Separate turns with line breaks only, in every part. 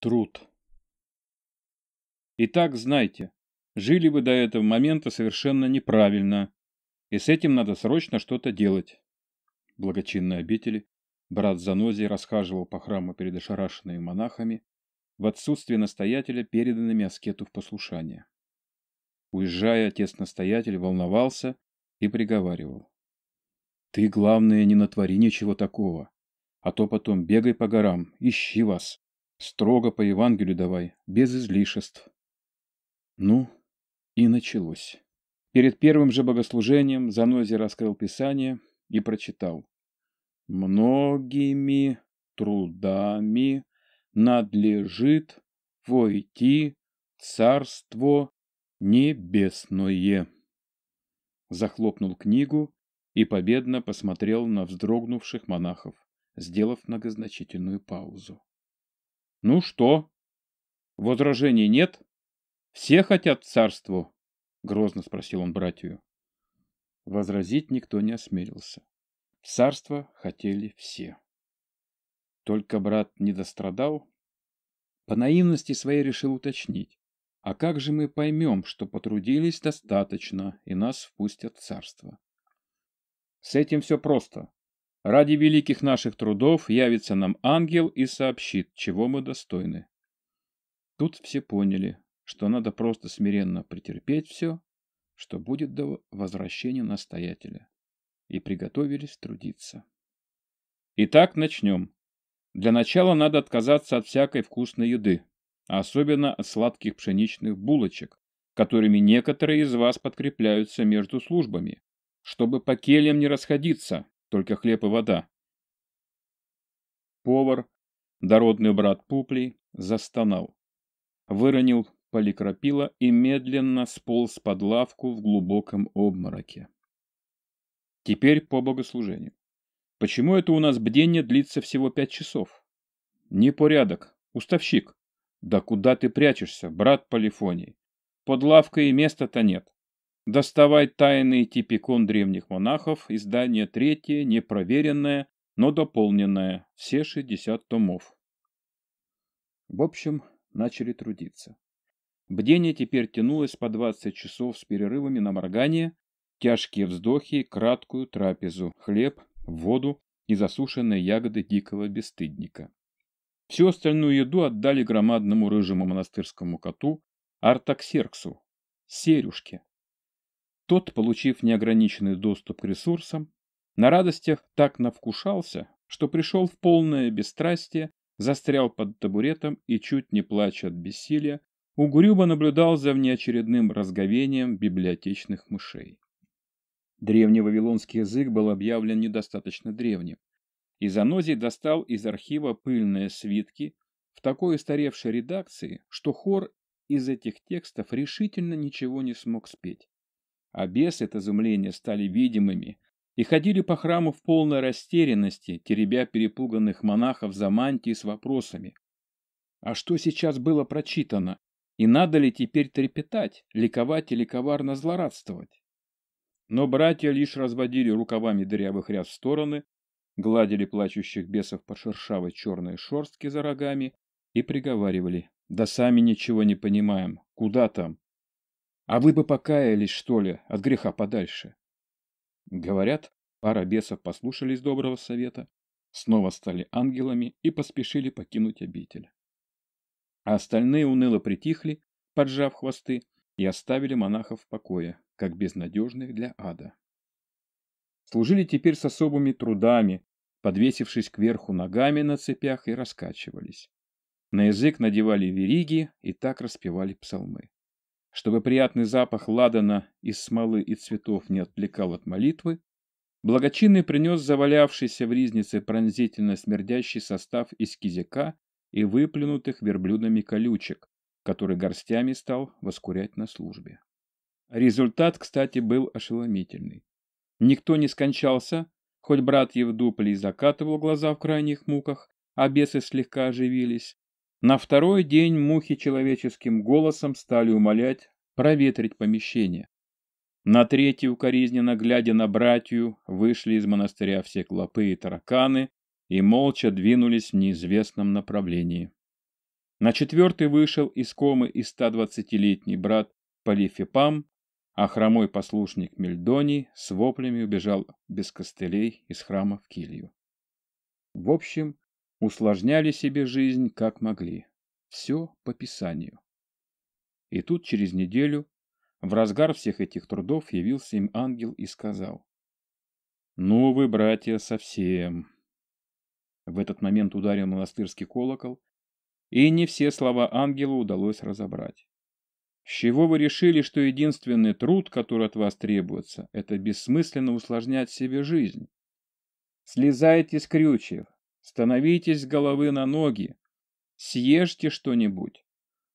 Труд. Итак, знайте, жили вы до этого момента совершенно неправильно, и с этим надо срочно что-то делать. В обители брат Занозий расхаживал по храму перед ошарашенными монахами, в отсутствие настоятеля, переданными аскету в послушание. Уезжая, отец-настоятель волновался и приговаривал. «Ты, главное, не натвори ничего такого, а то потом бегай по горам, ищи вас, Строго по Евангелию давай, без излишеств. Ну, и началось. Перед первым же богослужением Занозий раскрыл Писание и прочитал. «Многими трудами надлежит войти Царство Небесное». Захлопнул книгу и победно посмотрел на вздрогнувших монахов, сделав многозначительную паузу. Ну что? Возражений нет? Все хотят царство. Грозно спросил он братью. Возразить никто не осмелился. Царство хотели все. Только брат не дострадал. По наивности своей решил уточнить. А как же мы поймем, что потрудились достаточно, и нас впустят в царство? С этим все просто. Ради великих наших трудов явится нам ангел и сообщит, чего мы достойны. Тут все поняли, что надо просто смиренно претерпеть все, что будет до возвращения настоятеля, и приготовились трудиться. Итак, начнем. Для начала надо отказаться от всякой вкусной еды, а особенно от сладких пшеничных булочек, которыми некоторые из вас подкрепляются между службами, чтобы по кельям не расходиться, только хлеб и вода. Повар, дородный брат Пуплей, застонал. Выронил поликропила и медленно сполз под лавку в глубоком обмороке. Теперь по богослужению. Почему это у нас бдение длится всего пять часов? Непорядок. Уставщик. Да куда ты прячешься, брат Полифоний? Под лавкой места-то нет доставать тайные типикон древних монахов, издание третье, непроверенное, но дополненное, все 60 томов. В общем, начали трудиться. Бдение теперь тянулось по 20 часов с перерывами на моргание, тяжкие вздохи, краткую трапезу, хлеб, воду и засушенные ягоды дикого бесстыдника. Всю остальную еду отдали громадному рыжему монастырскому коту Артаксерксу, Серюшке, тот, получив неограниченный доступ к ресурсам, на радостях так навкушался, что пришел в полное бесстрастие, застрял под табуретом и, чуть не плача от бессилия, угрюбо наблюдал за внеочередным разговением библиотечных мышей. Древний вавилонский язык был объявлен недостаточно древним, и Занозий достал из архива пыльные свитки в такой устаревшей редакции, что хор из этих текстов решительно ничего не смог спеть а бесы от изумления стали видимыми и ходили по храму в полной растерянности, теребя перепуганных монахов за мантии с вопросами. А что сейчас было прочитано? И надо ли теперь трепетать, ликовать или коварно злорадствовать? Но братья лишь разводили рукавами дырявых ряд в стороны, гладили плачущих бесов по шершавой черной шерстке за рогами и приговаривали. «Да сами ничего не понимаем. Куда там? А вы бы покаялись, что ли, от греха подальше? Говорят, пара бесов послушались доброго совета, снова стали ангелами и поспешили покинуть обитель. А остальные уныло притихли, поджав хвосты, и оставили монахов в покое, как безнадежных для ада. Служили теперь с особыми трудами, подвесившись кверху ногами на цепях и раскачивались. На язык надевали вериги и так распевали псалмы чтобы приятный запах ладана из смолы и цветов не отвлекал от молитвы, благочинный принес завалявшийся в ризнице пронзительно смердящий состав из кизяка и выплюнутых верблюдами колючек, который горстями стал воскурять на службе. Результат, кстати, был ошеломительный. Никто не скончался, хоть братьев дуплей закатывал глаза в крайних муках, а бесы слегка оживились, на второй день мухи человеческим голосом стали умолять проветрить помещение. На третий, укоризненно глядя на братью, вышли из монастыря все клопы и тараканы и молча двинулись в неизвестном направлении. На четвертый вышел искомый и 120-летний брат Полифипам, а хромой послушник Мельдоний с воплями убежал без костылей из храма в Килью. В общем, усложняли себе жизнь как могли. Все по писанию. И тут через неделю, в разгар всех этих трудов, явился им ангел и сказал. «Ну вы, братья, совсем!» В этот момент ударил монастырский колокол, и не все слова ангела удалось разобрать. С чего вы решили, что единственный труд, который от вас требуется, это бессмысленно усложнять себе жизнь? Слезайте с крючев, Становитесь с головы на ноги. Съешьте что-нибудь.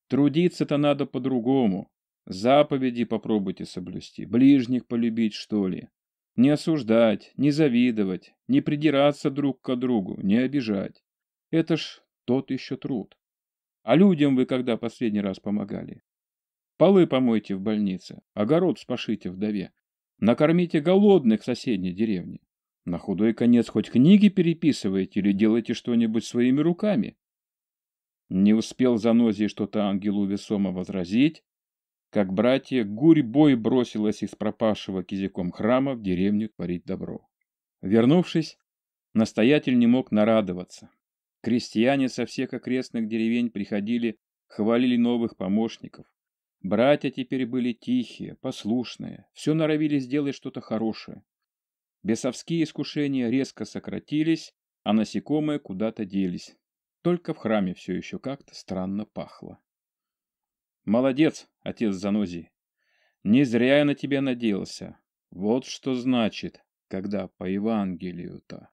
Трудиться-то надо по-другому. Заповеди попробуйте соблюсти, ближних полюбить, что ли. Не осуждать, не завидовать, не придираться друг к другу, не обижать. Это ж тот еще труд. А людям вы когда последний раз помогали? Полы помойте в больнице, огород спашите вдове, накормите голодных в соседней деревне. На худой конец хоть книги переписываете или делаете что-нибудь своими руками. Не успел Занозий что-то ангелу весомо возразить, как братья гурьбой бросилась из пропавшего кизяком храма в деревню творить добро. Вернувшись, настоятель не мог нарадоваться. Крестьяне со всех окрестных деревень приходили, хвалили новых помощников. Братья теперь были тихие, послушные, все норовили сделать что-то хорошее. Бесовские искушения резко сократились, а насекомые куда-то делись. Только в храме все еще как-то странно пахло. «Молодец, отец Занози, Не зря я на тебя надеялся. Вот что значит, когда по Евангелию-то...»